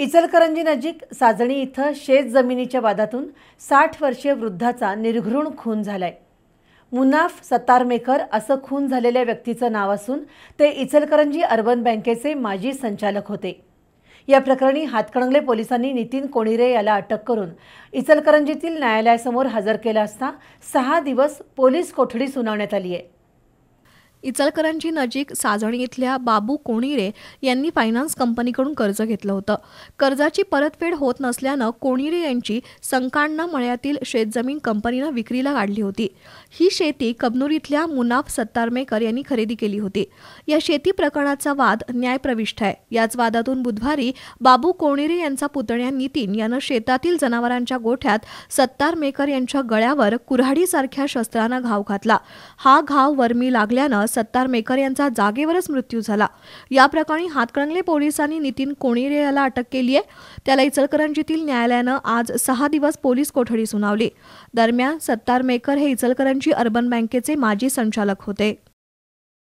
इचलकरंजी नजीक साजणी इथं शेत जमिनीच्या वादातून साठ वर्षीय वृद्धाचा निर्घृण खून झालाय मुनाफ सतारमेकर असं खून झालेल्या व्यक्तीचं नाव असून ते इचलकरंजी अर्बन बँकेचे माजी संचालक होते या प्रकरणी हातकणंगले पोलिसांनी नितीन कोणीरे याला अटक करून इचलकरंजीतील न्यायालयासमोर हजर केला असता सहा दिवस पोलीस कोठडी सुनावण्यात आली आहे इचलकरांची नजीक साजणी इथल्या बाबू कोणिरे यांनी फायनान्स कंपनीकडून कर्ज घेतलं होतं कर्जाची परतफेड होत नसल्यानं कोणिरे यांची संकाण्णा मळ्यातील शेतजमीन कंपनीनं विक्रीला काढली होती ही शेती कबनूर इथल्या मुनाफ सत्तारमेकर यांनी खरेदी केली होती या शेती प्रकरणाचा वाद न्यायप्रविष्ट आहे याच वादातून बुधवारी बाबू कोणीरे यांचा पुतण्या नितीन यानं शेतातील जनावरांच्या गोठ्यात सत्तारमेकर यांच्या गळ्यावर कुऱ्हाडीसारख्या शस्त्रांना घाव घातला हा घाव वर्मी लागल्यानं सत्तार मेकर यांचा जागेवरच मृत्यू झाला या प्रकरणी हातकणंगले पोलिसांनी नितीन कोणीरे याला अटक केली आहे त्याला इचलकरंजीतील न्यायालयानं आज सहा दिवस पोलीस कोठडी सुनावली दरम्यान सत्तार मेकर हे इचलकरंजी अर्बन बँकेचे माजी संचालक होते